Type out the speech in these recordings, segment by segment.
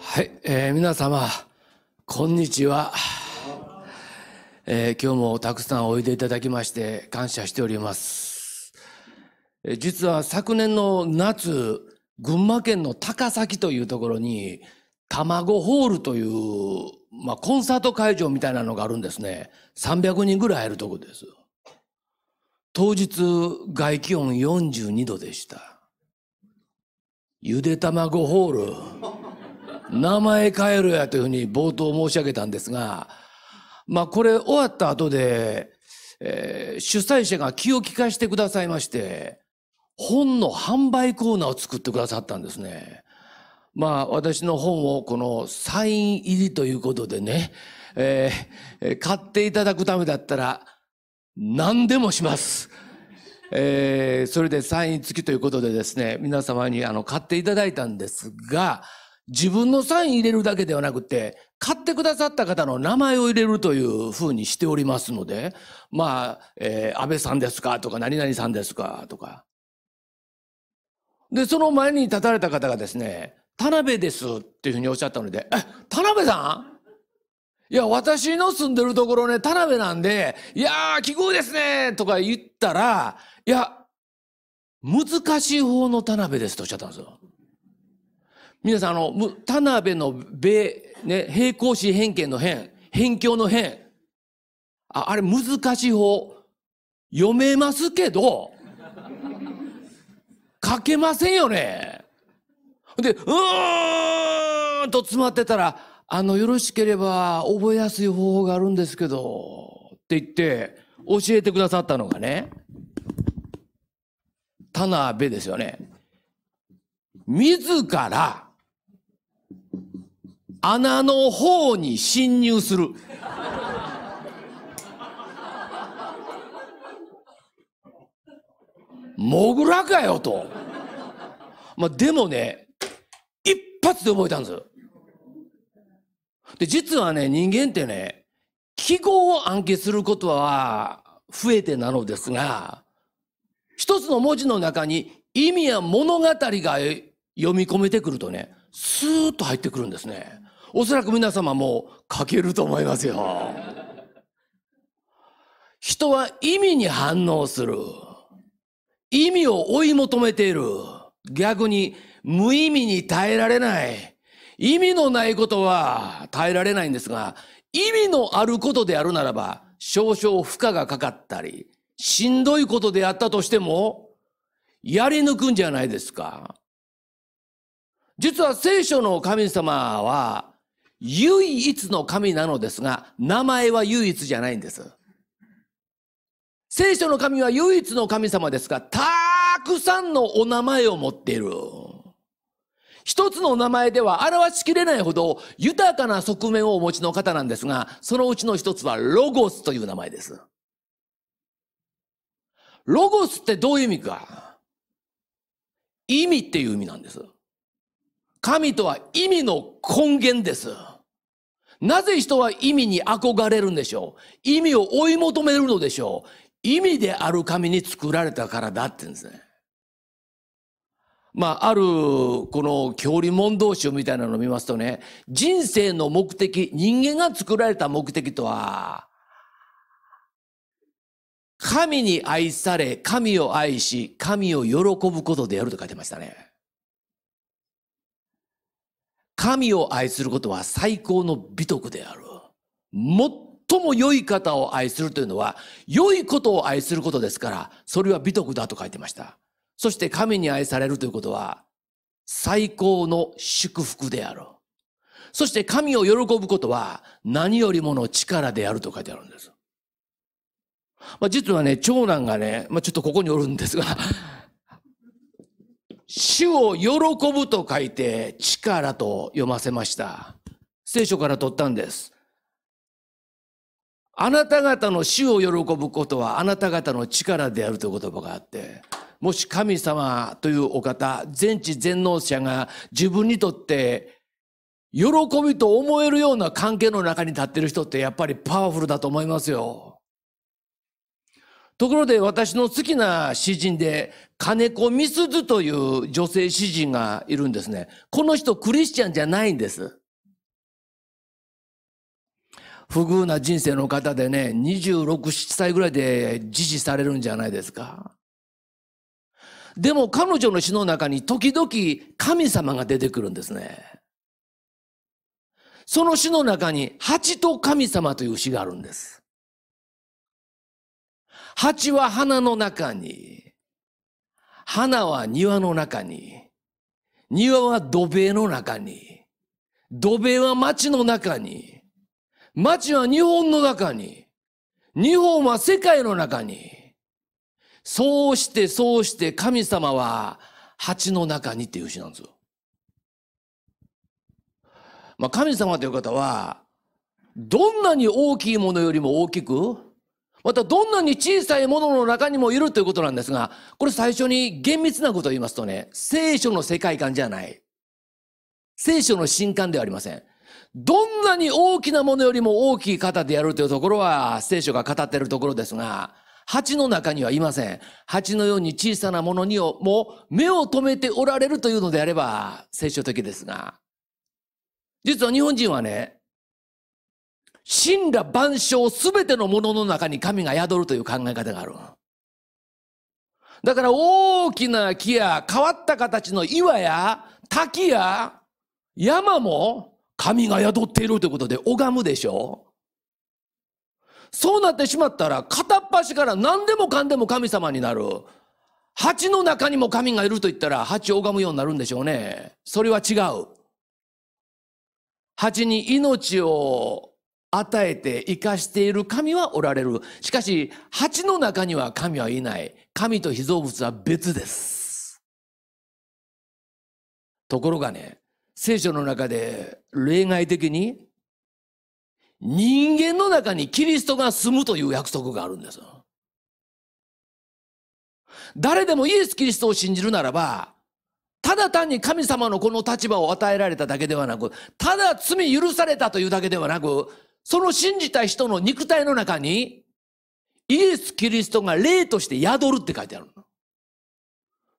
はい、えー、皆様、こんにちは。えー、今日もたくさんおいでいただきまして感謝しております。えー、実は昨年の夏、群馬県の高崎というところに、卵ホールという、まあ、コンサート会場みたいなのがあるんですね。300人ぐらい入るとこです。当日、外気温42度でした。ゆで卵ホール。名前変えろやというふうに冒頭申し上げたんですが、まあこれ終わった後で、えー、主催者が気を利かしてくださいまして、本の販売コーナーを作ってくださったんですね。まあ私の本をこのサイン入りということでね、えー、買っていただくためだったら何でもします。えー、それでサイン付きということでですね、皆様にあの買っていただいたんですが、自分のサイン入れるだけではなくて、買ってくださった方の名前を入れるというふうにしておりますので、まあ、えー、安倍さんですかとか、何々さんですかとか。で、その前に立たれた方がですね、田辺ですっていうふうにおっしゃったので、え、田辺さんいや、私の住んでるところね、田辺なんで、いやー、奇遇ですねとか言ったら、いや、難しい方の田辺ですとおっしゃったんですよ。皆さん、あの、田辺の米、ね、平行四辺形の辺、辺境の辺。ああれ難しい方。読めますけど、書けませんよね。で、うーんと詰まってたら、あの、よろしければ覚えやすい方法があるんですけど、って言って、教えてくださったのがね、田辺ですよね。自ら、穴の方に侵入する。モグラかよと。まあ、でもね、一発で覚えたんです。で、実はね、人間ってね、記号を暗記することは増えてなのですが、一つの文字の中に意味や物語が読み込めてくるとね、スーッと入ってくるんですね。おそらく皆様も書けると思いますよ。人は意味に反応する。意味を追い求めている。逆に無意味に耐えられない。意味のないことは耐えられないんですが、意味のあることであるならば、少々負荷がかかったり、しんどいことであったとしても、やり抜くんじゃないですか。実は聖書の神様は、唯一の神なのですが、名前は唯一じゃないんです。聖書の神は唯一の神様ですが、たくさんのお名前を持っている。一つの名前では表しきれないほど豊かな側面をお持ちの方なんですが、そのうちの一つはロゴスという名前です。ロゴスってどういう意味か。意味っていう意味なんです。神とは意味の根源です。なぜ人は意味に憧れるんでしょう意味を追い求めるのでしょう意味である神に作られたからだって言うんですね。まあ、ある、この、教理問答集みたいなのを見ますとね、人生の目的、人間が作られた目的とは、神に愛され、神を愛し、神を喜ぶことであると書いてましたね。神を愛することは最高の美徳である。最も良い方を愛するというのは、良いことを愛することですから、それは美徳だと書いてました。そして神に愛されるということは、最高の祝福である。そして神を喜ぶことは、何よりもの力であると書いてあるんです。まあ、実はね、長男がね、まあ、ちょっとここにおるんですが、主を喜ぶと書いて、力と読ませました。聖書から取ったんです。あなた方の主を喜ぶことはあなた方の力であるという言葉があって、もし神様というお方、全知全能者が自分にとって喜びと思えるような関係の中に立ってる人ってやっぱりパワフルだと思いますよ。ところで私の好きな詩人で、金子みすずという女性詩人がいるんですね。この人クリスチャンじゃないんです。不遇な人生の方でね、26、7歳ぐらいで自死されるんじゃないですか。でも彼女の詩の中に時々神様が出てくるんですね。その詩の中に蜂と神様という詩があるんです。蜂は花の中に、花は庭の中に、庭は土塀の中に、土塀は町の中に、町は日本の中に、日本は世界の中に、そうしてそうして神様は蜂の中にっていう詩なんですよ。まあ神様という方は、どんなに大きいものよりも大きく、またどんなに小さいものの中にもいるということなんですが、これ最初に厳密なことを言いますとね、聖書の世界観じゃない。聖書の新刊ではありません。どんなに大きなものよりも大きい方でやるというところは聖書が語っているところですが、蜂の中にはいません。蜂のように小さなものにも目を留めておられるというのであれば聖書的ですが、実は日本人はね、神羅万象すべてのものの中に神が宿るという考え方がある。だから大きな木や変わった形の岩や滝や山も神が宿っているということで拝むでしょそうなってしまったら片っ端から何でもかんでも神様になる。蜂の中にも神がいると言ったら蜂を拝むようになるんでしょうね。それは違う。蜂に命を与えて生かしている神はおられる。しかし、鉢の中には神はいない。神と被造物は別です。ところがね、聖書の中で例外的に、人間の中にキリストが住むという約束があるんです。誰でもイエス・キリストを信じるならば、ただ単に神様のこの立場を与えられただけではなく、ただ罪許されたというだけではなく、その信じた人の肉体の中に、イエス・キリストが霊として宿るって書いてあるの。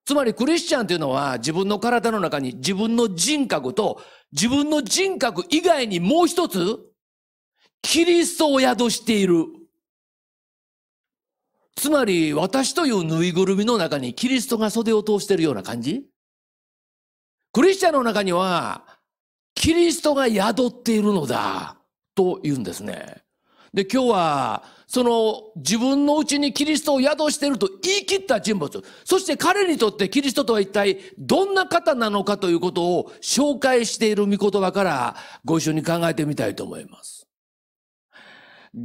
つまりクリスチャンというのは自分の体の中に自分の人格と自分の人格以外にもう一つ、キリストを宿している。つまり私というぬいぐるみの中にキリストが袖を通してるような感じクリスチャンの中にはキリストが宿っているのだ。と言うんですね。で、今日は、その自分のうちにキリストを宿していると言い切った人物、そして彼にとってキリストとは一体どんな方なのかということを紹介している御言葉からご一緒に考えてみたいと思います。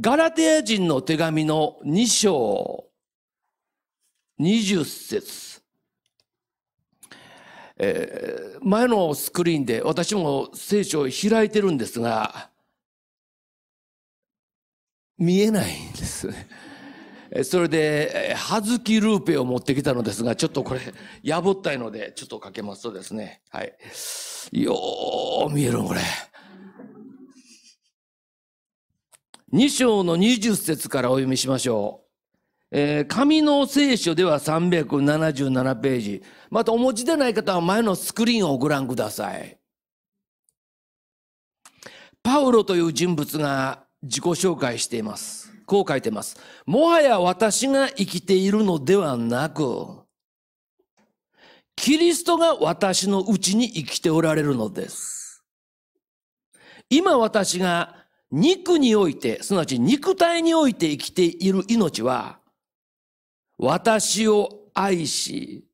ガラテヤ人の手紙の2章20節えー、前のスクリーンで私も聖書を開いてるんですが、見えないんです。それで、はずきルーペを持ってきたのですが、ちょっとこれ、破ったいので、ちょっとかけますとですね、はい。よー見えるこれ。2章の20節からお読みしましょう。えー、紙の聖書では377ページ。またお持ちでない方は前のスクリーンをご覧ください。パウロという人物が自己紹介しています。こう書いてます。もはや私が生きているのではなく、キリストが私のうちに生きておられるのです。今私が肉において、すなわち肉体において生きている命は、私を愛し、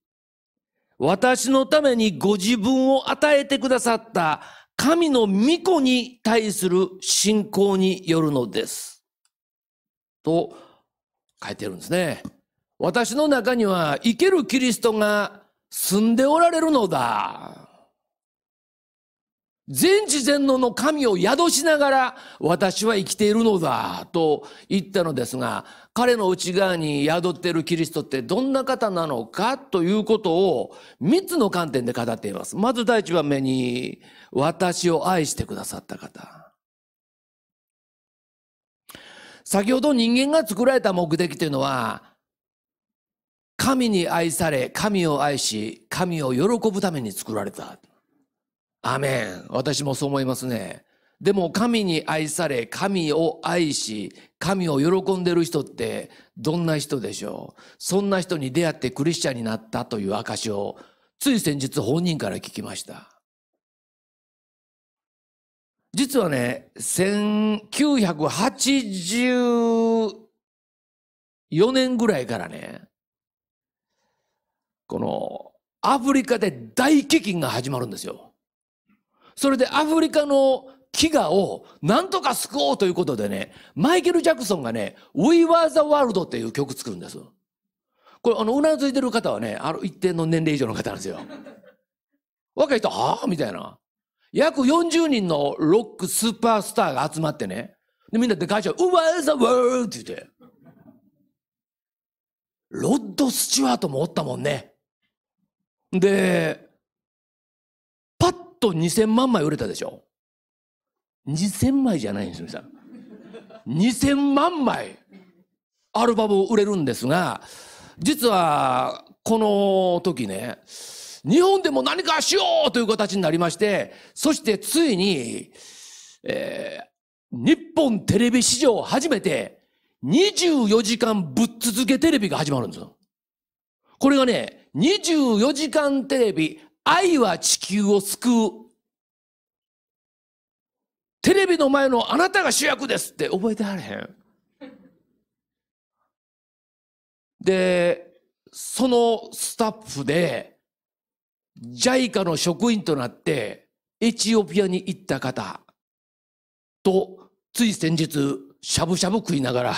私のためにご自分を与えてくださった神の御子に対する信仰によるのです。と書いてるんですね。私の中には生けるキリストが住んでおられるのだ。全知全能の神を宿しながら私は生きているのだと言ったのですが彼の内側に宿っているキリストってどんな方なのかということを3つの観点で語っています。まず第一番目に私を愛してくださった方。先ほど人間が作られた目的というのは神に愛され神を愛し神を喜ぶために作られた。アメン。私もそう思いますね。でも神に愛され、神を愛し、神を喜んでる人ってどんな人でしょうそんな人に出会ってクリスチャンになったという証を、つい先日本人から聞きました。実はね、1984年ぐらいからね、このアフリカで大飢饉が始まるんですよ。それでアフリカの飢餓をなんとか救おうということでね、マイケル・ジャクソンがね、We Were the World っていう曲作るんです。これ、あの、うなずいてる方はね、ある一定の年齢以上の方なんですよ。若い人、はあみたいな。約40人のロックスーパースターが集まってね、でみんなで会社、We Were the World って言って。ロッド・スチュワートもおったもんね。で、と2000万枚売れたでしょ。2000枚じゃないんですよ、さん。2000万枚アルバムを売れるんですが、実はこの時ね、日本でも何かしようという形になりまして、そしてついに、えー、日本テレビ史上初めて24時間ぶっ続けテレビが始まるんですよ。これがね、24時間テレビ愛は地球を救う。テレビの前のあなたが主役ですって覚えてはれへん。で、そのスタッフで、JICA の職員となって、エチオピアに行った方と、つい先日、しゃぶしゃぶ食いながら、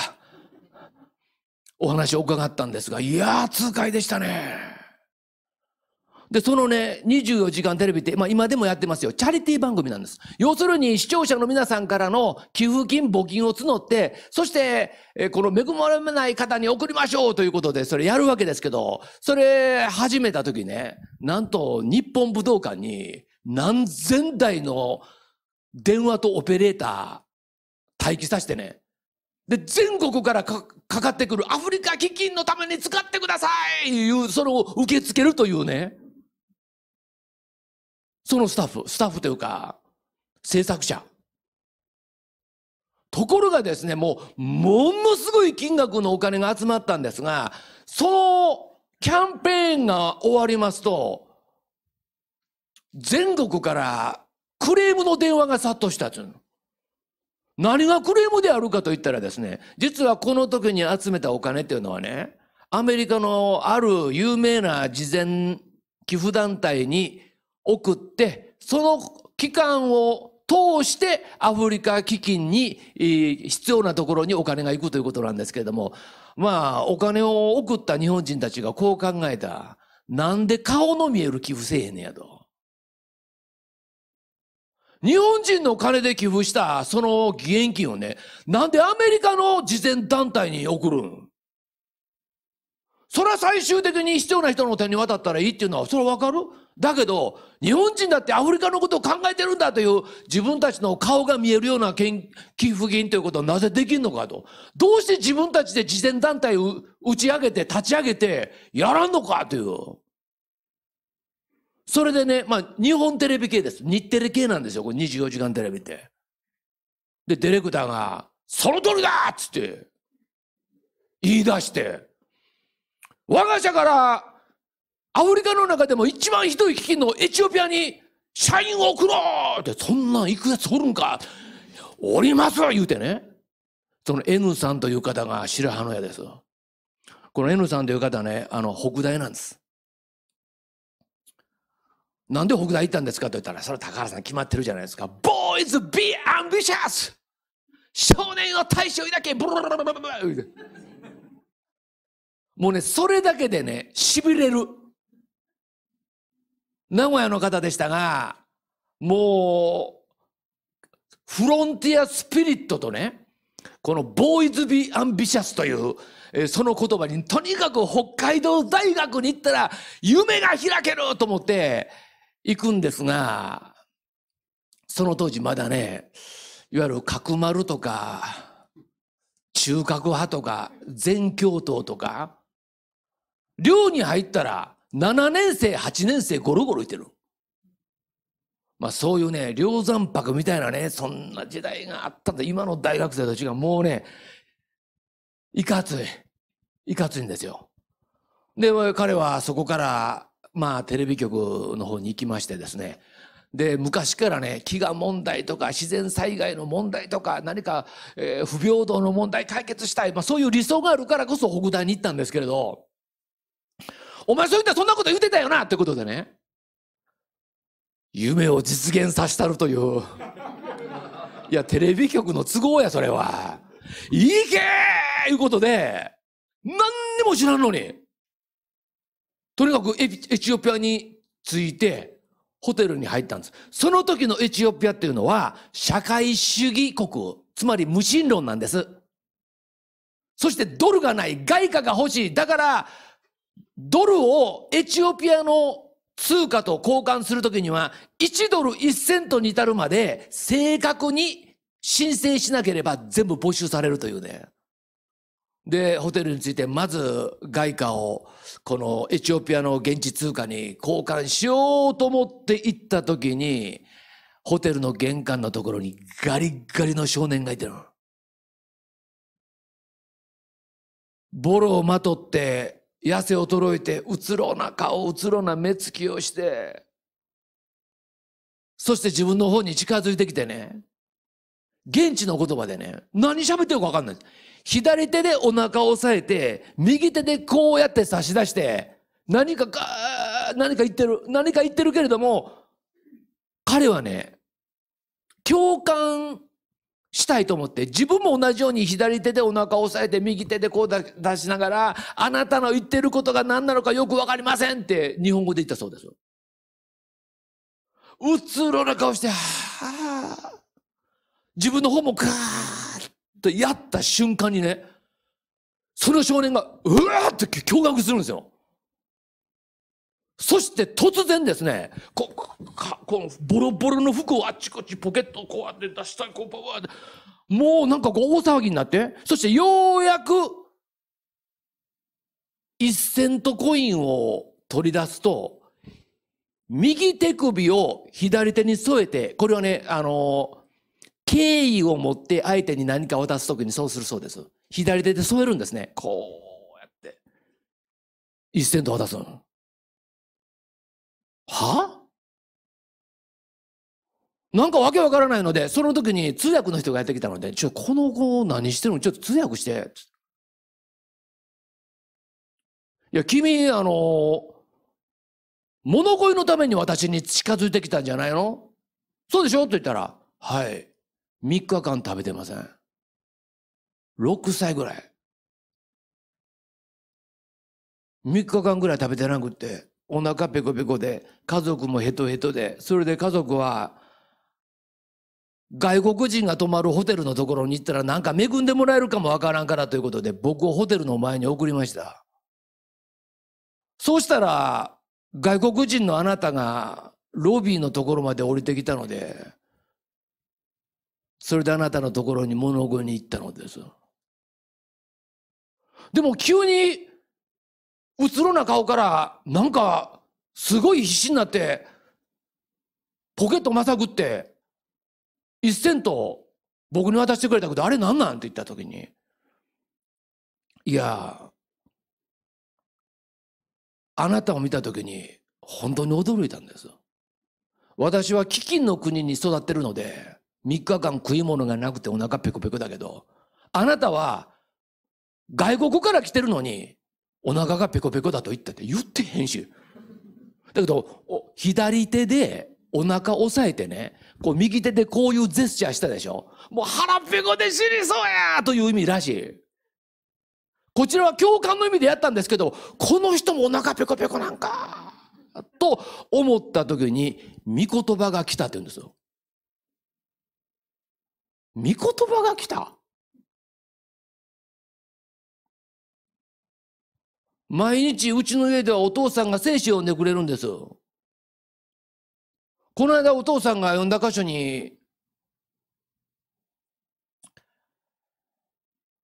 お話を伺ったんですが、いやー、痛快でしたね。で、そのね、24時間テレビって、まあ今でもやってますよ。チャリティー番組なんです。要するに視聴者の皆さんからの寄付金、募金を募って、そして、えこの恵まれない方に送りましょうということで、それやるわけですけど、それ始めた時ね、なんと日本武道館に何千台の電話とオペレーター待機させてね、で、全国からかかってくるアフリカ基金のために使ってくださいいう、それを受け付けるというね。そのスタッフ、スタッフというか、制作者。ところがですね、もう、ものすごい金額のお金が集まったんですが、そのキャンペーンが終わりますと、全国からクレームの電話が殺到したというの。何がクレームであるかと言ったらですね、実はこの時に集めたお金っていうのはね、アメリカのある有名な慈善寄付団体に送って、その期間を通してアフリカ基金に必要なところにお金が行くということなんですけれども、まあ、お金を送った日本人たちがこう考えた。なんで顔の見える寄付せえへんねやと。日本人の金で寄付したその義援金をね、なんでアメリカの慈善団体に送るんそれは最終的に必要な人の手に渡ったらいいっていうのは、それわかるだけど、日本人だってアフリカのことを考えてるんだという自分たちの顔が見えるような金寄付金ということをなぜできるのかと。どうして自分たちで慈善団体を打ち上げて立ち上げてやらんのかという。それでね、まあ日本テレビ系です。日テレ系なんですよ。これ24時間テレビって。で、ディレクターが、その通りだっつって言い出して、我が社からアフリカの中でも一番ひどい危機のエチオピアに社員を送ろうってそんなん行くやつおるんかおりますわ言うてね。その N さんという方が白羽の矢です。この N さんという方ね、あの、北大なんです。なんで北大行ったんですかと言ったら、それは高原さん決まってるじゃないですか。ボーイズ・ビー・アンビシャス少年を大将抱けブルルルルルルもうね、それだけでね、しびれる。名古屋の方でしたが、もう、フロンティアスピリットとね、このボーイズ・ビー・アンビシャスという、えその言葉に、とにかく北海道大学に行ったら夢が開けると思って行くんですが、その当時まだね、いわゆる角丸とか、中核派とか、全教頭とか、寮に入ったら、7年生、8年生、ゴロゴロいてる。まあそういうね、量山泊みたいなね、そんな時代があったんだ。今の大学生たちがもうね、いかつい。いかついんですよ。で、彼はそこから、まあテレビ局の方に行きましてですね。で、昔からね、飢餓問題とか自然災害の問題とか何か、えー、不平等の問題解決したい。まあそういう理想があるからこそ北大に行ったんですけれど。お前そういったそんなこと言うてたよなってことでね夢を実現させたるといういやテレビ局の都合やそれはいけーいうことで何にも知らんのにとにかくエチオピアに着いてホテルに入ったんですその時のエチオピアっていうのは社会主義国つまり無神論なんですそしてドルがない外貨が欲しいだからドルをエチオピアの通貨と交換するときには、1ドル1セントに至るまで正確に申請しなければ全部没収されるというね。で、ホテルについて、まず外貨を、このエチオピアの現地通貨に交換しようと思って行った時に、ホテルの玄関のところにガリガリの少年がいてる。ボロをまとって、痩せ衰えて、うつろな顔、うつろな目つきをして、そして自分の方に近づいてきてね、現地の言葉でね、何喋ってるかわかんない左手でお腹を押さえて、右手でこうやって差し出して、何かか、何か言ってる、何か言ってるけれども、彼はね、共感したいと思って、自分も同じように左手でお腹を押さえて、右手でこう出しながら、あなたの言ってることが何なのかよくわかりませんって日本語で言ったそうですうつろな顔して、はあ、自分の方もガーッとやった瞬間にね、その少年が、うわーって驚愕するんですよ。そして突然ですね、こ、か、このボロボロの服をあっちこっちポケットをこうやって出した、こうパワーで、もうなんかこう大騒ぎになって、そしてようやく、一セントコインを取り出すと、右手首を左手に添えて、これはね、あの敬意を持って相手に何かを出すときにそうするそうです。左手で添えるんですね。こうやって。一セント渡すの。はなんかわけわからないので、その時に通訳の人がやってきたので、ちょ、この子何してるのちょっと通訳して。いや、君、あの、物乞いのために私に近づいてきたんじゃないのそうでしょって言ったら、はい。3日間食べてません。6歳ぐらい。3日間ぐらい食べてなくって、お腹ペコペコで家族もヘトヘトでそれで家族は外国人が泊まるホテルのところに行ったらなんか恵んでもらえるかもわからんからということで僕をホテルの前に送りましたそうしたら外国人のあなたがロビーのところまで降りてきたのでそれであなたのところに物乞いに行ったのですでも急にうつろな顔からなんかすごい必死になってポケットまさぐって一セント僕に渡してくれたけどあれ何なんって言った時にいやあなたを見た時に本当に驚いたんです。私は飢饉の国に育ってるので3日間食い物がなくてお腹ペコペコだけどあなたは外国から来てるのにお腹がペコペコだと言ったって言ってへんし。だけど、左手でお腹押さえてね、こう右手でこういうジェスチャーしたでしょ。もう腹ペコで死にそうやという意味らしい。こちらは共感の意味でやったんですけど、この人もお腹ペコペコなんか、と思った時に、御言葉が来たって言うんですよ。御言葉が来た毎日うちの家ではお父さんが聖書を読んでくれるんです。この間お父さんが読んだ箇所に、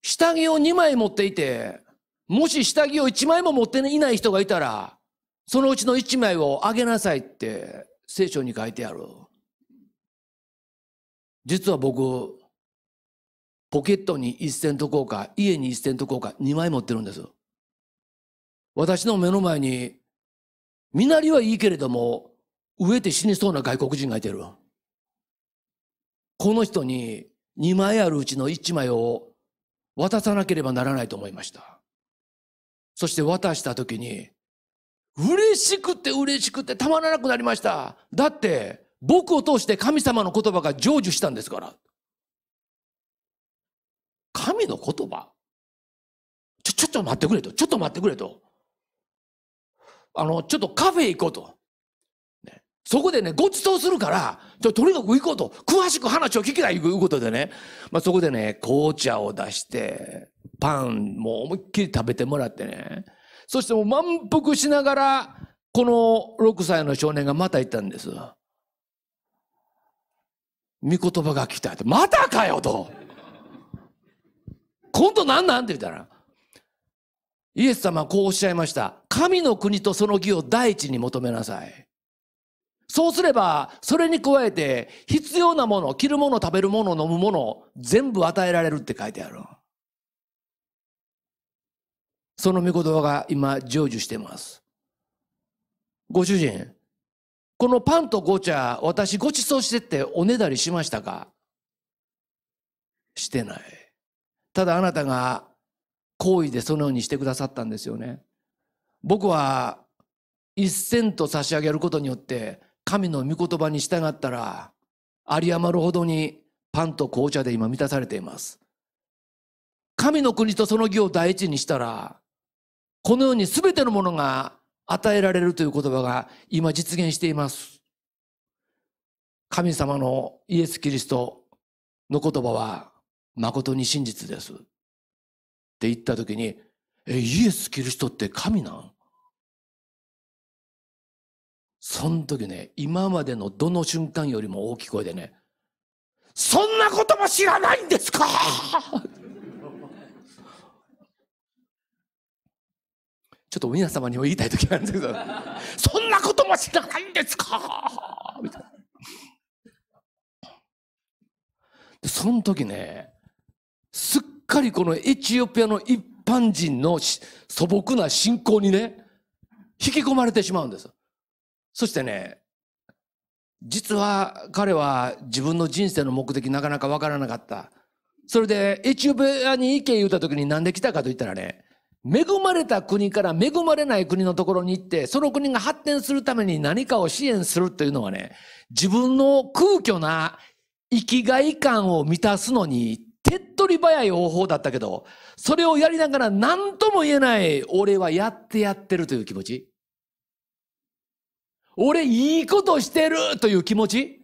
下着を2枚持っていて、もし下着を1枚も持っていない人がいたら、そのうちの1枚をあげなさいって聖書に書いてある。実は僕、ポケットに1セント効果、家に1セント効果、2枚持ってるんです。私の目の前に、身なりはいいけれども、飢えて死にそうな外国人がいてる。この人に2枚あるうちの1枚を渡さなければならないと思いました。そして渡した時に、嬉しくて嬉しくてたまらなくなりました。だって、僕を通して神様の言葉が成就したんですから。神の言葉ちょ、ちょっと待ってくれと。ちょっと待ってくれと。あの、ちょっとカフェ行こうと。ね、そこでね、ご馳走するから、ちょとにかく行こうと。詳しく話を聞きたいということでね。まあ、そこでね、紅茶を出して、パンも思いっきり食べてもらってね。そしてもう満腹しながら、この6歳の少年がまた行ったんです。御言葉が来たって、またかよと。今度何なんって言ったら、イエス様はこうおっしゃいました。神の国とその義を第一に求めなさい。そうすれば、それに加えて、必要なもの、着るもの、食べるもの、飲むもの、全部与えられるって書いてある。その御言葉が今、成就しています。ご主人、このパンとご茶、私ごちそうしてっておねだりしましたかしてない。ただあなたが行為でそのようにしてくださったんですよね。僕は一銭と差し上げることによって神の御言葉に従ったら有り余るほどにパンと紅茶で今満たされています。神の国とその義を第一にしたらこのように全てのものが与えられるという言葉が今実現しています。神様のイエス・キリストの言葉は誠に真実です。って言った時に、え、イエス・キリストって神なんその時ね、今までのどの瞬間よりも大きい声でね、そんなことも知らないんですかちょっと皆様にも言いたい時あるんですけど、そんなことも知らないんですかみたいな。で、その時ね、すっかりこのエチオピアの一般人の素朴な信仰にね、引き込まれてしまうんです。そしてね、実は彼は自分の人生の目的なかなかわからなかった。それでエチオピアに行け言うた時に何で来たかと言ったらね、恵まれた国から恵まれない国のところに行って、その国が発展するために何かを支援するというのはね、自分の空虚な生きがい感を満たすのに手っ取り早い方法だったけど、それをやりながら何とも言えない俺はやってやってるという気持ち。俺いいことしてるという気持ち。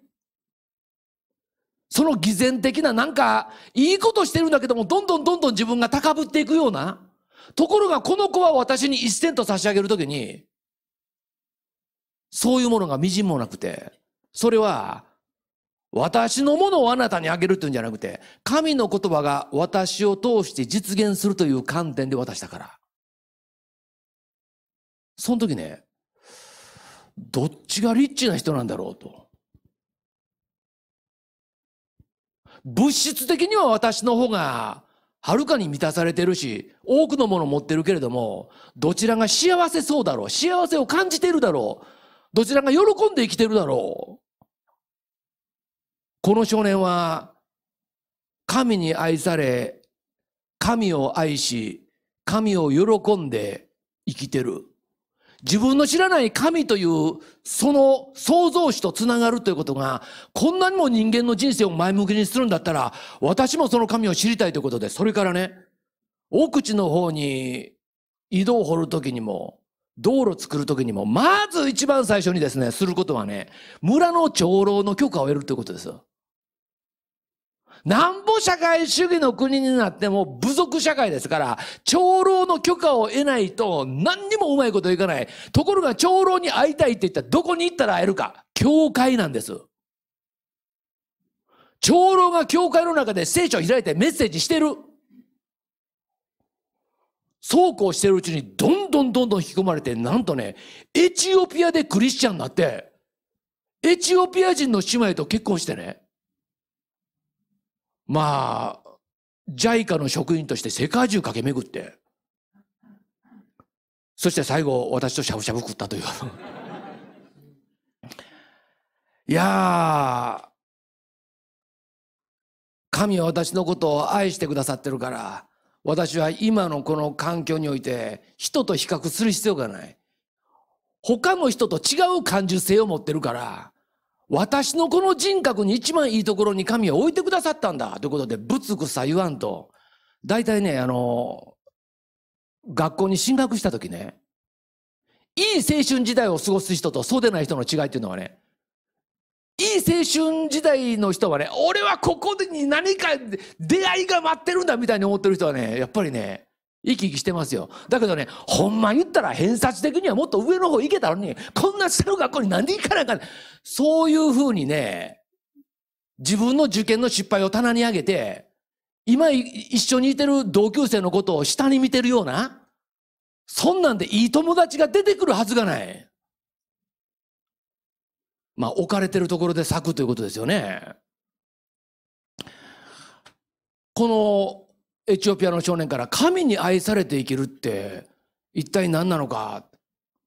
その偽善的ななんかいいことしてるんだけどもどんどんどんどん自分が高ぶっていくような。ところがこの子は私に一銭と差し上げるときに、そういうものがみじんもなくて、それは私のものをあなたにあげるっていうんじゃなくて、神の言葉が私を通して実現するという観点で渡したから。その時ね、どっちがリッチな人なんだろうと。物質的には私の方がはるかに満たされてるし、多くのもの持ってるけれども、どちらが幸せそうだろう。幸せを感じてるだろう。どちらが喜んで生きてるだろう。この少年は神に愛され、神を愛し、神を喜んで生きてる。自分の知らない神という、その創造主とつながるということが、こんなにも人間の人生を前向きにするんだったら、私もその神を知りたいということで、それからね、奥地の方に井戸を掘るときにも、道路作るときにも、まず一番最初にですね、することはね、村の長老の許可を得るということですよ。なんぼ社会主義の国になっても部族社会ですから、長老の許可を得ないと何にもうまいこといかない。ところが長老に会いたいって言ったらどこに行ったら会えるか。教会なんです。長老が教会の中で聖書を開いてメッセージしてる。そうこうしてるうちにどんどんどんどん引き込まれて、なんとね、エチオピアでクリスチャンになって、エチオピア人の姉妹と結婚してね、まあ、JICA の職員として世界中駆け巡って、そして最後、私としゃぶしゃぶ食ったという。いや神は私のことを愛してくださってるから、私は今のこの環境において、人と比較する必要がない。他の人と違う感受性を持ってるから、私のこの人格に一番いいところに神は置いてくださったんだということで、ぶつくさ言わんと。大体ね、あの、学校に進学した時ね、いい青春時代を過ごす人とそうでない人の違いっていうのはね、いい青春時代の人はね、俺はここに何か出会いが待ってるんだみたいに思ってる人はね、やっぱりね、生き生きしてますよだけどねほんま言ったら偏差値的にはもっと上の方行けたのにこんな下の学校に何で行かないかそういうふうにね自分の受験の失敗を棚に上げて今一緒にいてる同級生のことを下に見てるようなそんなんでいい友達が出てくるはずがないまあ置かれてるところで咲くということですよねこのエチオピアの少年から神に愛されて生きるって一体何なのか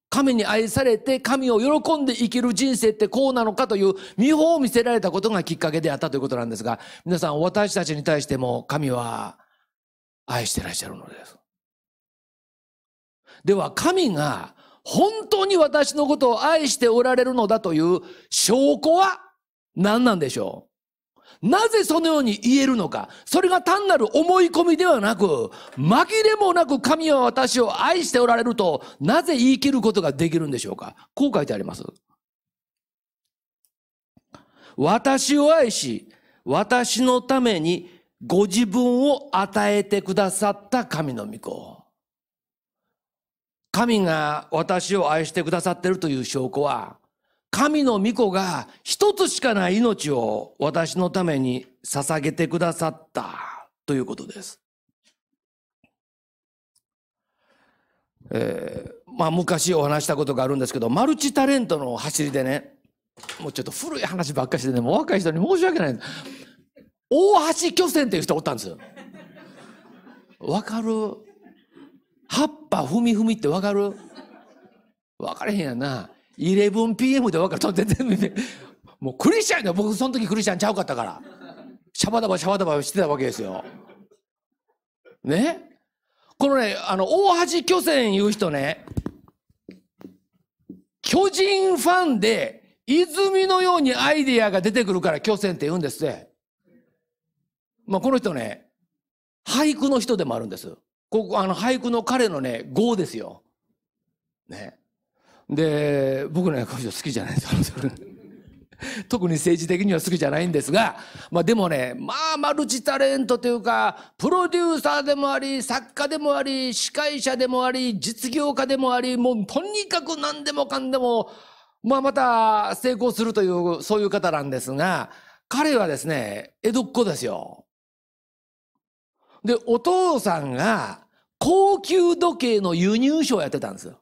神に愛されて神を喜んで生きる人生ってこうなのかという見本を見せられたことがきっかけであったということなんですが皆さん私たちに対しても神は愛してらっしゃるのです。では神が本当に私のことを愛しておられるのだという証拠は何なんでしょうなぜそのように言えるのか。それが単なる思い込みではなく、紛れもなく神は私を愛しておられると、なぜ言い切ることができるんでしょうか。こう書いてあります。私を愛し、私のためにご自分を与えてくださった神の御子。神が私を愛してくださっているという証拠は、神の御子が一つしかない命を私のために捧げてくださったということです。えー、まあ昔お話したことがあるんですけど、マルチタレントの走りでね、もうちょっと古い話ばっかしてね、もう若い人に申し訳ない。大橋巨船っていう人おったんですよ。わかる葉っぱ踏み踏みってわかるわかれへんやな。11pm で分かる。全然、もうクリスチャンで、僕その時クリスチャンちゃうかったから。シャバダバシャバダバしてたわけですよ。ねこのね、あの、大橋巨泉いう人ね、巨人ファンで、泉のようにアイディアが出てくるから巨泉って言うんですって。まあ、この人ね、俳句の人でもあるんです。ここ、あの、俳句の彼のね、語ですよ。ね。で、僕の役割好きじゃないです 特に政治的には好きじゃないんですが、まあ、でもねまあマルチタレントというかプロデューサーでもあり作家でもあり司会者でもあり実業家でもありもうとにかく何でもかんでも、まあ、また成功するというそういう方なんですが彼はですね江戸っ子ですよ。でお父さんが高級時計の輸入をやってたんですよ。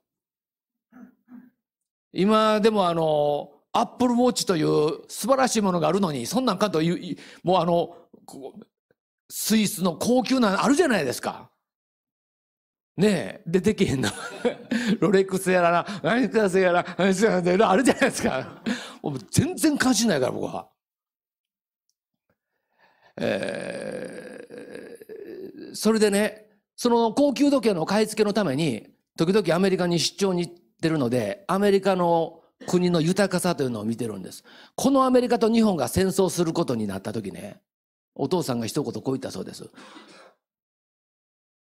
今でもあの、アップルウォッチという素晴らしいものがあるのに、そんなんかという、もうあの、スイスの高級なあるじゃないですか。ねえ、出てけへんな。ロレックスやらな、何クラスやら、何クラスやら、あるじゃないですか。もう全然関心ないから、僕は。えー、それでね、その高級時計の買い付けのために、時々アメリカに出張にてるので、アメリカの国の豊かさというのを見てるんです。このアメリカと日本が戦争することになった時ね、お父さんが一言こう言ったそうです。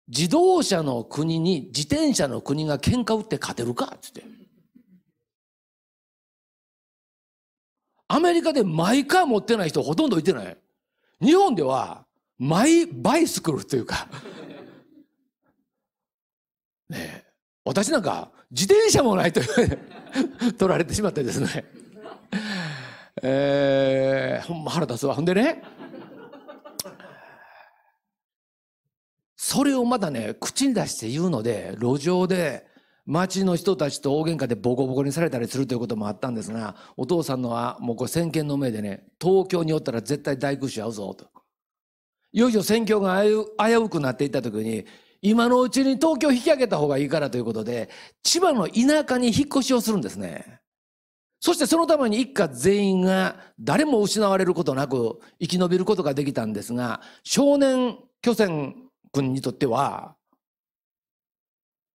自動車の国に自転車の国が喧嘩打って勝てるかっつって。アメリカでマイカー持ってない人ほとんどいてない。日本ではマイバイスクルというかねえ。私なんか自転車もないと 取られてしまってですねえー、ほんま腹立つわ。ほんでね、それをまたね、口に出して言うので、路上で、町の人たちと大喧嘩でボコボコにされたりするということもあったんですが、お父さんのは、もうこれ先見の目でね、東京におったら絶対大空襲合うぞ、と。いよいよ戦況が危うくなっていった時に、今のうちに東京引き上げた方がいいからということで、千葉の田舎に引っ越しをするんですね。そしてそのために一家全員が誰も失われることなく生き延びることができたんですが、少年巨泉君にとっては、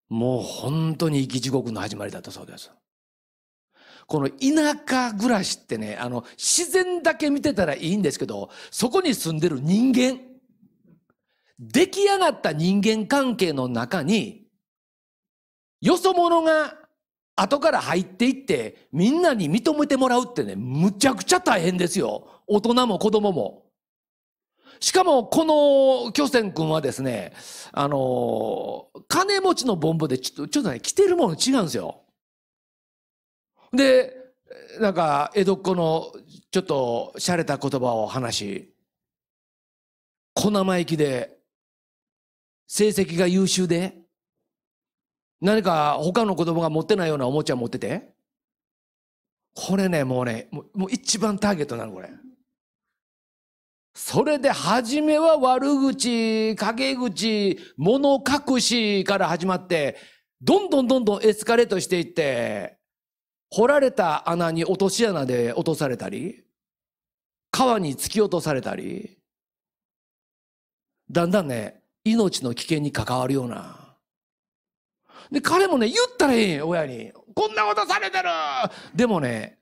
もう本当に生き地獄の始まりだったそうです。この田舎暮らしってね、あの、自然だけ見てたらいいんですけど、そこに住んでる人間。出来上がった人間関係の中に、よそ者が後から入っていって、みんなに認めてもらうってね、むちゃくちゃ大変ですよ。大人も子供も。しかも、この、巨泉君はですね、あの金持ちのボンボで、ちょっと、ちょっとね、着てるもの違うんですよ。で、なんか、江戸っ子の、ちょっと、洒落た言葉を話し、小生意気で、成績が優秀で、何か他の子供が持ってないようなおもちゃ持ってて、これね、もうね、もう一番ターゲットなの、これ。それで、初めは悪口、陰口、物隠しから始まって、どんどんどんどんエスカレートしていって、掘られた穴に落とし穴で落とされたり、川に突き落とされたり、だんだんね、命の危険に関わるような。で、彼もね、言ったらええん親に。こんなことされてるでもね、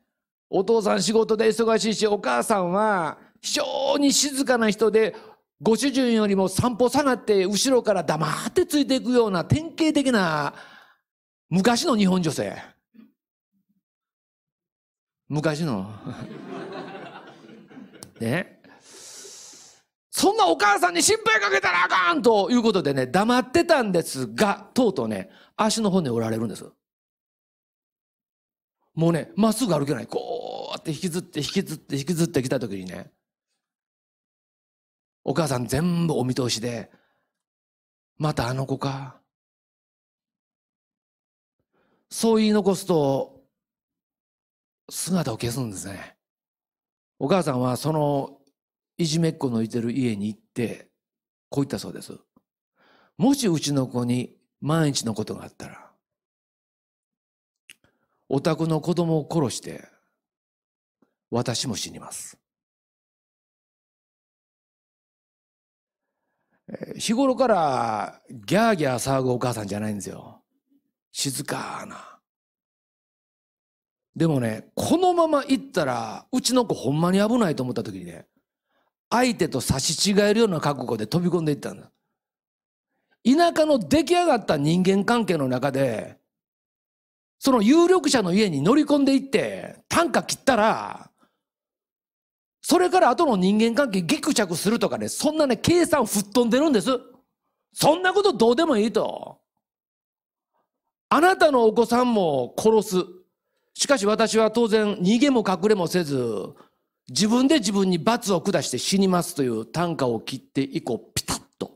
お父さん仕事で忙しいし、お母さんは非常に静かな人で、ご主人よりも散歩下がって後ろから黙ってついていくような典型的な昔の日本女性。昔の。ね。そんなお母さんに心配かけたらあかんということでね、黙ってたんですが、とうとうね、足の骨折られるんです。もうね、まっすぐ歩けない。こうやって引きずって、引きずって、引きずってきたときにね、お母さん全部お見通しで、またあの子か。そう言い残すと、姿を消すんですね。お母さんはそのいじめっ子のいてる家に行って、こう言ったそうです。もしうちの子に万一のことがあったら、お宅の子供を殺して、私も死にます。日頃からギャーギャー騒ぐお母さんじゃないんですよ。静かな。でもね、このまま行ったら、うちの子ほんまに危ないと思った時にね、相手と差し違えるような覚悟で飛び込んでいったんだ。田舎の出来上がった人間関係の中で、その有力者の家に乗り込んでいって、短歌切ったら、それから後の人間関係ぎくちゃくするとかね、そんなね、計算吹っ飛んでるんです。そんなことどうでもいいと。あなたのお子さんも殺す。しかし私は当然逃げも隠れもせず、自分で自分に罰を下して死にますという短歌を切って以降、ピタッと、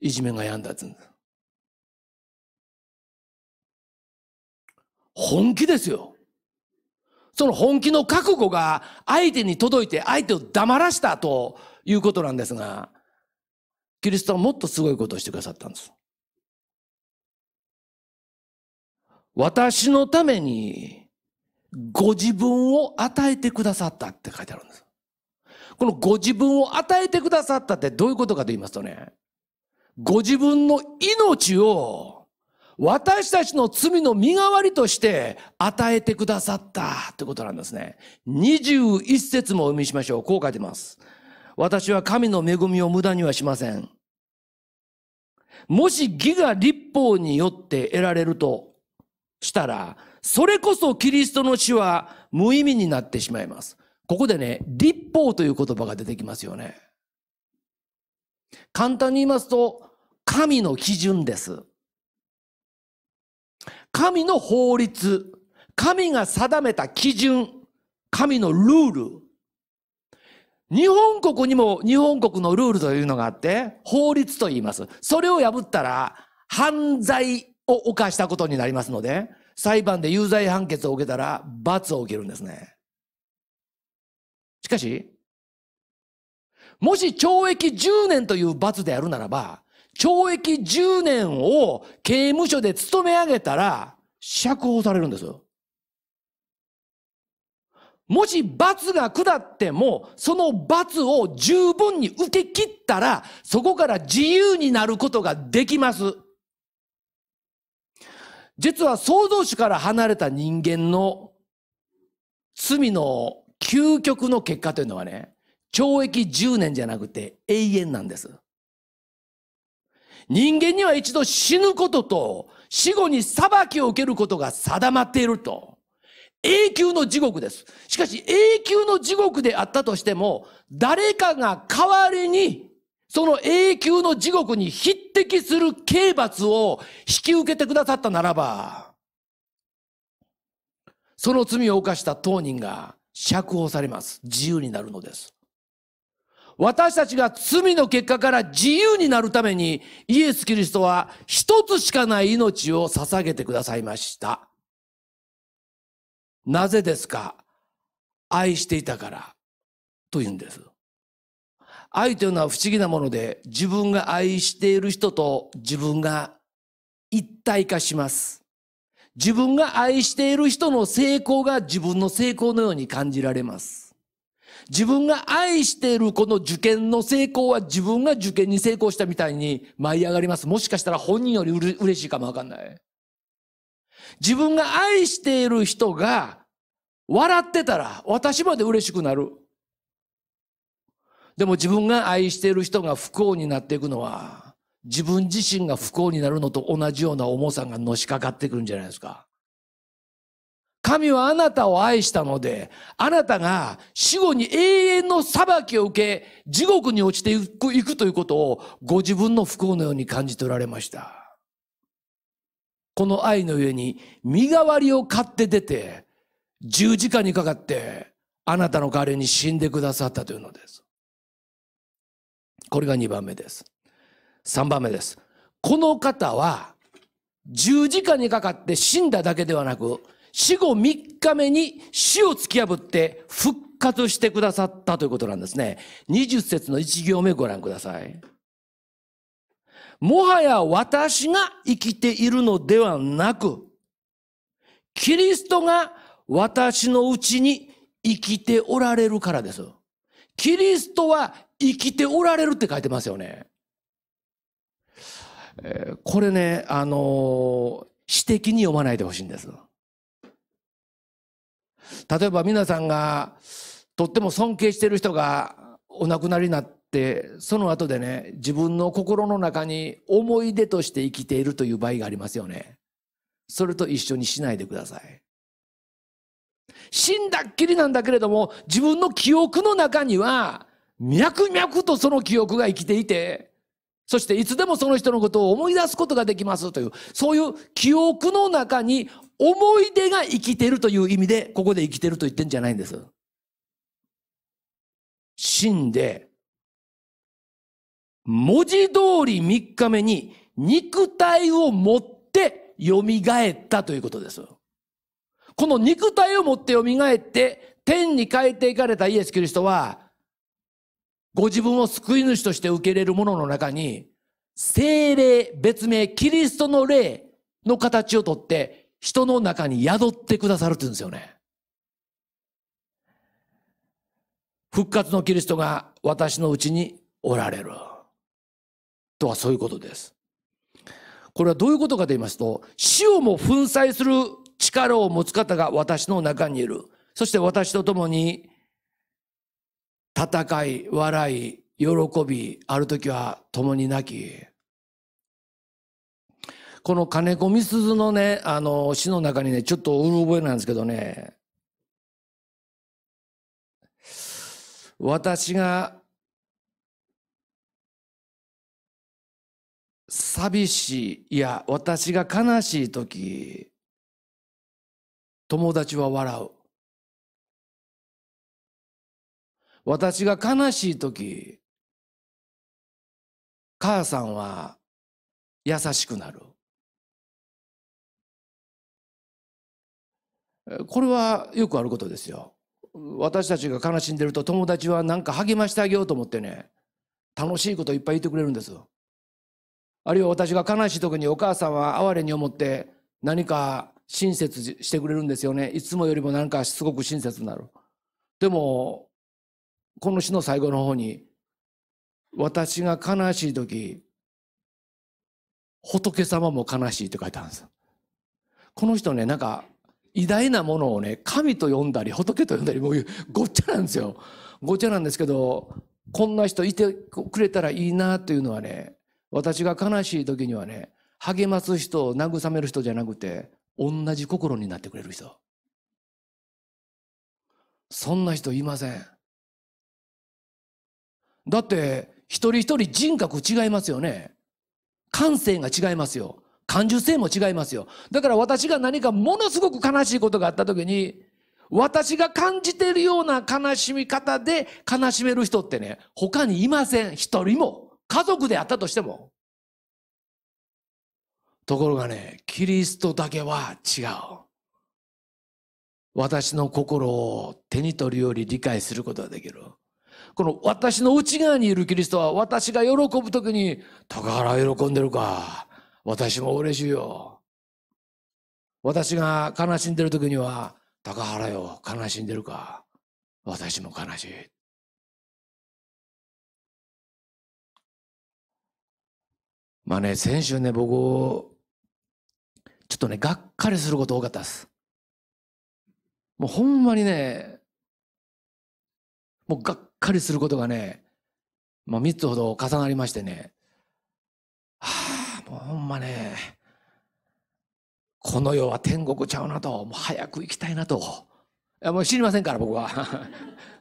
いじめが病んだってんです。本気ですよ。その本気の覚悟が相手に届いて相手を黙らしたということなんですが、キリストはもっとすごいことをしてくださったんです。私のためにご自分を与えてくださったって書いてあるんです。このご自分を与えてくださったってどういうことかと言いますとね、ご自分の命を私たちの罪の身代わりとして与えてくださったってことなんですね。21節もお読みしましょう。こう書いてます。私は神の恵みを無駄にはしません。もし義が立法によって得られるとしたら、それこそキリストの死は無意味になってしまいます。ここでね、立法という言葉が出てきますよね。簡単に言いますと、神の基準です。神の法律、神が定めた基準、神のルール。日本国にも日本国のルールというのがあって、法律と言います。それを破ったら犯罪を犯したことになりますので、裁判で有罪判決を受けたら罰を受けるんですね。しかし、もし懲役10年という罰であるならば、懲役10年を刑務所で勤め上げたら釈放されるんですもし罰が下っても、その罰を十分に受け切ったら、そこから自由になることができます。実は創造主から離れた人間の罪の究極の結果というのはね、懲役10年じゃなくて永遠なんです。人間には一度死ぬことと死後に裁きを受けることが定まっていると。永久の地獄です。しかし永久の地獄であったとしても、誰かが代わりにその永久の地獄に匹敵する刑罰を引き受けてくださったならば、その罪を犯した当人が釈放されます。自由になるのです。私たちが罪の結果から自由になるためにイエス・キリストは一つしかない命を捧げてくださいました。なぜですか愛していたからと言うんです。愛というのは不思議なもので、自分が愛している人と自分が一体化します。自分が愛している人の成功が自分の成功のように感じられます。自分が愛しているこの受験の成功は自分が受験に成功したみたいに舞い上がります。もしかしたら本人より嬉しいかもわかんない。自分が愛している人が笑ってたら私まで嬉しくなる。でも自分が愛している人が不幸になっていくのは、自分自身が不幸になるのと同じような重さがのしかかってくるんじゃないですか。神はあなたを愛したので、あなたが死後に永遠の裁きを受け、地獄に落ちていくいくということをご自分の不幸のように感じておられました。この愛の上に身代わりを買って出て、十字架にかかって、あなたの代わりに死んでくださったというのです。これが2番目です。3番目です。この方は十字架にかかって死んだだけではなく、死後3日目に死を突き破って復活してくださったということなんですね。20節の1行目ご覧ください。もはや私が生きているのではなく、キリストが私のうちに生きておられるからです。キリストは生きておられるって書いてますよね。えー、これね、あの詩、的に読まないでほしいんです。例えば皆さんがとっても尊敬してる人がお亡くなりになってその後でね自分の心の中に思い出として生きているという場合がありますよね。それと一緒にしないでください。死んだっきりなんだけれども、自分の記憶の中には、脈々とその記憶が生きていて、そしていつでもその人のことを思い出すことができますという、そういう記憶の中に思い出が生きてるという意味で、ここで生きてると言ってんじゃないんです。死んで、文字通り3日目に肉体を持って蘇ったということです。この肉体を持って蘇って天に帰っていかれたイエス・キリストはご自分を救い主として受け入れる者の中に精霊別名キリストの霊の形をとって人の中に宿ってくださるって言うんですよね。復活のキリストが私のうちにおられる。とはそういうことです。これはどういうことかと言いますと、死をも粉砕する力を持つ方が私の中にいる。そして私と共に戦い、笑い、喜び、ある時は共に泣き。この金子みすずのね、あの、詩の中にね、ちょっとうる覚えなんですけどね、私が寂しい、いや、私が悲しい時、友達は笑う。私が悲しい時、母さんは優しくなる。これはよくあることですよ。私たちが悲しんでると友達は何か励ましてあげようと思ってね、楽しいこといっぱい言ってくれるんです。あるいは私が悲しい時にお母さんは哀れに思って何か親切してくれるんですよね。いつもよりもなんかすごく親切になる。でも、この詩の最後の方に、私が悲しい時、仏様も悲しいって書いてあるんです。この人ね、なんか偉大なものをね、神と呼んだり仏と呼んだり、もうごっちゃなんですよ。ごっちゃなんですけど、こんな人いてくれたらいいなというのはね、私が悲しい時にはね、励ます人を慰める人じゃなくて、同じ心になってくれる人。そんな人いません。だって、一人一人人格違いますよね。感性が違いますよ。感受性も違いますよ。だから私が何かものすごく悲しいことがあった時に、私が感じているような悲しみ方で悲しめる人ってね、他にいません。一人も。家族であったとしても。ところがね、キリストだけは違う。私の心を手に取るより理解することができる。この私の内側にいるキリストは私が喜ぶ時に、高原喜んでるか。私も嬉しいよ。私が悲しんでる時には、高原よ、悲しんでるか。私も悲しい。まあね、先週ね、僕、ちょっとね、がっかりすること多かったです。もうほんまにね、もうがっかりすることがね、まあ3つほど重なりましてね、はあ、もうほんまね、この世は天国ちゃうなと、もう早く行きたいなと。いやもう知りませんから僕は。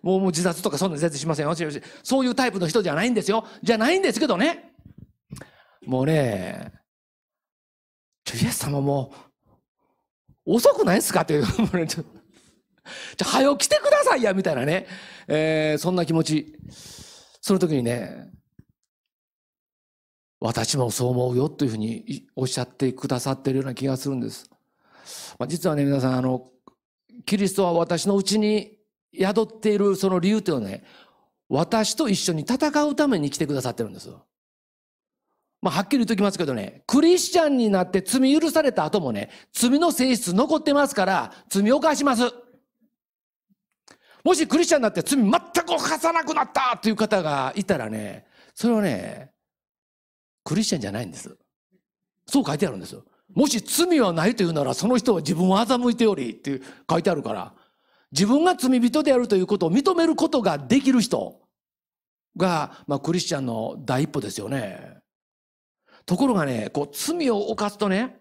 もうもう自殺とかそんな絶しませんよ。そういうタイプの人じゃないんですよ。じゃないんですけどね。もうね、イエス様も遅くないですかっていう。ちょ、はよ来てくださいやみたいなね。えー、そんな気持ち。その時にね、私もそう思うよというふうにおっしゃってくださってるような気がするんです。まあ、実はね、皆さん、あの、キリストは私のうちに宿っているその理由というのはね、私と一緒に戦うために来てくださってるんですよ。まあ、はっきり言っときますけどね、クリスチャンになって罪許された後もね、罪の性質残ってますから、罪を犯します。もしクリスチャンになって罪全く犯さなくなったという方がいたらね、それはね、クリスチャンじゃないんです。そう書いてあるんですよ。もし罪はないというなら、その人は自分を欺いておりって書いてあるから、自分が罪人であるということを認めることができる人が、まあ、クリスチャンの第一歩ですよね。ところがね、こう罪を犯すとね、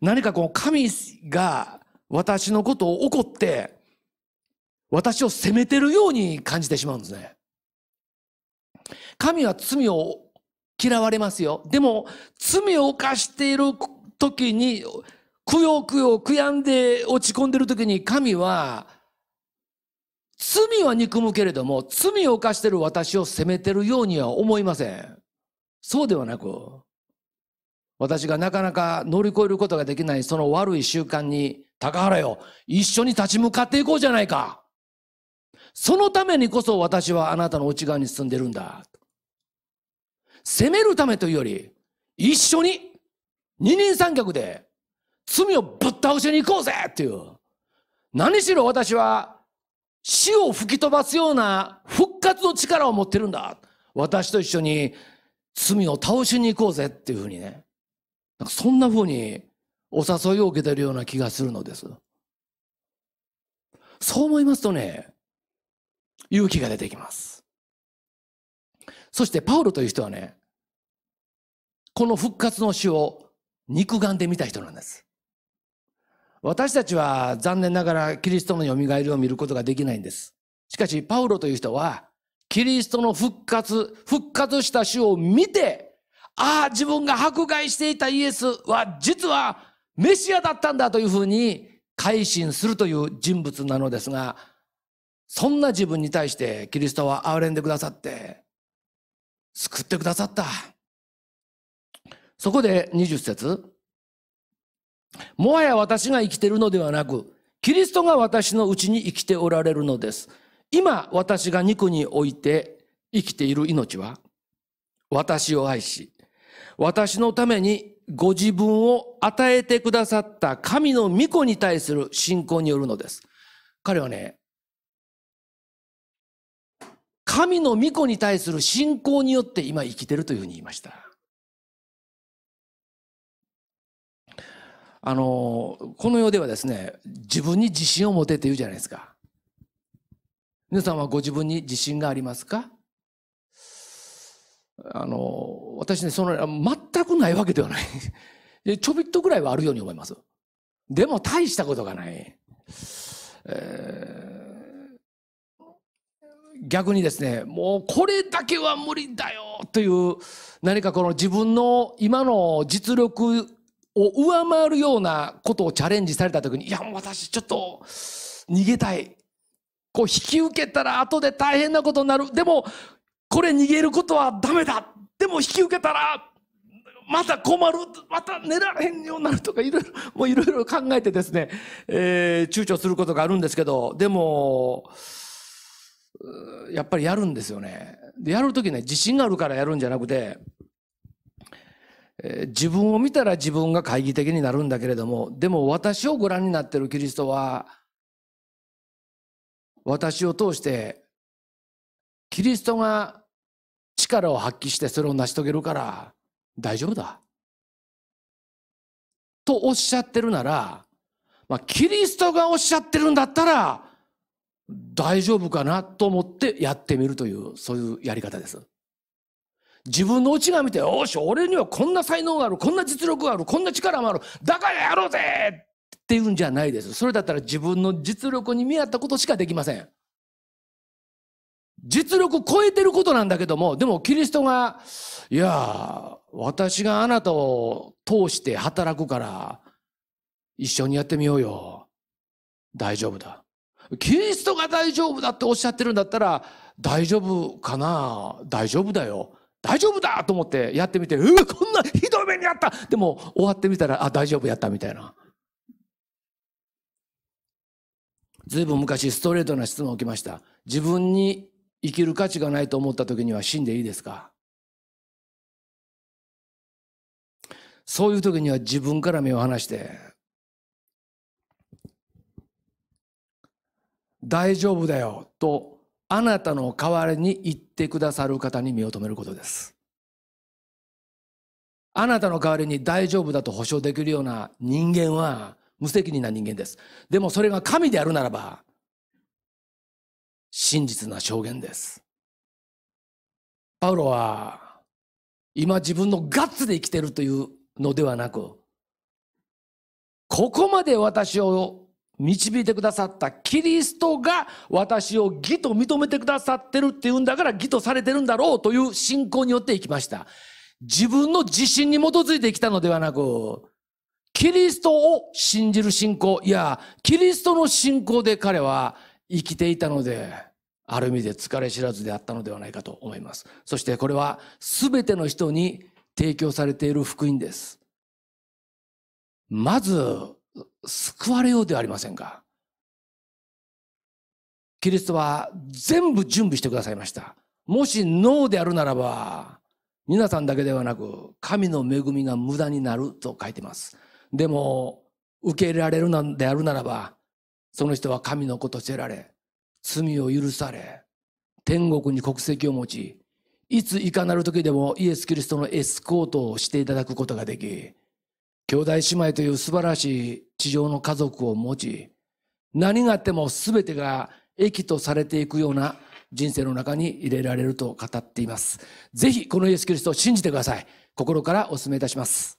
何かこう神が私のことを怒って、私を責めてるように感じてしまうんですね。神は罪を嫌われますよ。でも、罪を犯している時に、くよくよ悔やんで落ち込んでる時に神は、罪は憎むけれども、罪を犯してる私を責めてるようには思いません。そうではなく、私がなかなか乗り越えることができないその悪い習慣に、高原よ、一緒に立ち向かっていこうじゃないか。そのためにこそ私はあなたの内側に住んでるんだ。責めるためというより、一緒に、二人三脚で、罪をぶっ倒しに行こうぜっていう。何しろ私は、死を吹き飛ばすような復活の力を持ってるんだ。私と一緒に罪を倒しに行こうぜっていうふうにね、なんかそんなふうにお誘いを受けてるような気がするのです。そう思いますとね、勇気が出てきます。そしてパウロという人はね、この復活の死を肉眼で見た人なんです。私たちは残念ながらキリストの蘇りを見ることができないんです。しかし、パウロという人は、キリストの復活、復活した主を見て、ああ、自分が迫害していたイエスは実はメシアだったんだというふうに改心するという人物なのですが、そんな自分に対してキリストは憐れんでくださって、救ってくださった。そこで20節もはや私が生きているのではなく、キリストが私のうちに生きておられるのです。今私が肉において生きている命は、私を愛し、私のためにご自分を与えてくださった神の御子に対する信仰によるのです。彼はね、神の御子に対する信仰によって今生きてるというふうに言いました。あの、この世ではですね、自分に自信を持てって言うじゃないですか。皆さんはご自分に自信がありますかあの、私ね、その、全くないわけではない。ちょびっとぐらいはあるように思います。でも大したことがない。えー、逆にですね、もうこれだけは無理だよという、何かこの自分の今の実力を上回るようなことをチャレンジされた時に、いや、もう私ちょっと逃げたい。こう引き受けたら後で大変なことになる。でも、これ逃げることはダメだ。でも引き受けたら、また困る。また寝られへんようになるとか、いろいろ、もういろいろ考えてですね、えー、躊躇することがあるんですけど、でも、やっぱりやるんですよね。で、やるときね、自信があるからやるんじゃなくて、え自分を見たら自分が懐疑的になるんだけれども、でも私をご覧になってるキリストは、私を通してキリストが力を発揮してそれを成し遂げるから大丈夫だ。とおっしゃってるなら、まあ、キリストがおっしゃってるんだったら大丈夫かなと思ってやってみるというそういうやり方です。自分の内側見て、よし、俺にはこんな才能がある、こんな実力がある、こんな力もある、だからやろうぜっていうんじゃないです。それだったら自分の実力に見合ったことしかできません。実力超えてることなんだけども、でもキリストが、いや、私があなたを通して働くから、一緒にやってみようよ。大丈夫だ。キリストが大丈夫だっておっしゃってるんだったら、大丈夫かな大丈夫だよ。大丈夫だと思ってやってみて、うわ、こんなひどい目にあったでも終わってみたら、あ、大丈夫やったみたいな。ずいぶん昔ストレートな質問を受けました。自分に生きる価値がないと思った時には死んでいいですかそういう時には自分から目を離して、大丈夫だよと、あなたの代わりに言ってくださる方に目を留めることです。あなたの代わりに大丈夫だと保証できるような人間は無責任な人間です。でもそれが神であるならば、真実な証言です。パウロは、今自分のガッツで生きてるというのではなく、ここまで私を導いてくださったキリストが私を義と認めてくださってるっていうんだから義とされてるんだろうという信仰によって生きました。自分の自信に基づいてきたのではなく、キリストを信じる信仰、いや、キリストの信仰で彼は生きていたので、ある意味で疲れ知らずであったのではないかと思います。そしてこれは全ての人に提供されている福音です。まず、救われようではありませんか。キリストは全部準備してくださいました。もしノーであるならば、皆さんだけではなく、神の恵みが無駄になると書いてます。でも、受け入れられるなんであるならば、その人は神の子とせられ、罪を許され、天国に国籍を持ち、いついかなる時でもイエス・キリストのエスコートをしていただくことができ、兄弟姉妹という素晴らしい地上の家族を持ち、何があっても全てが益とされていくような人生の中に入れられると語っています。ぜひ、このイエス・キリストを信じてください。心からお勧めいたします。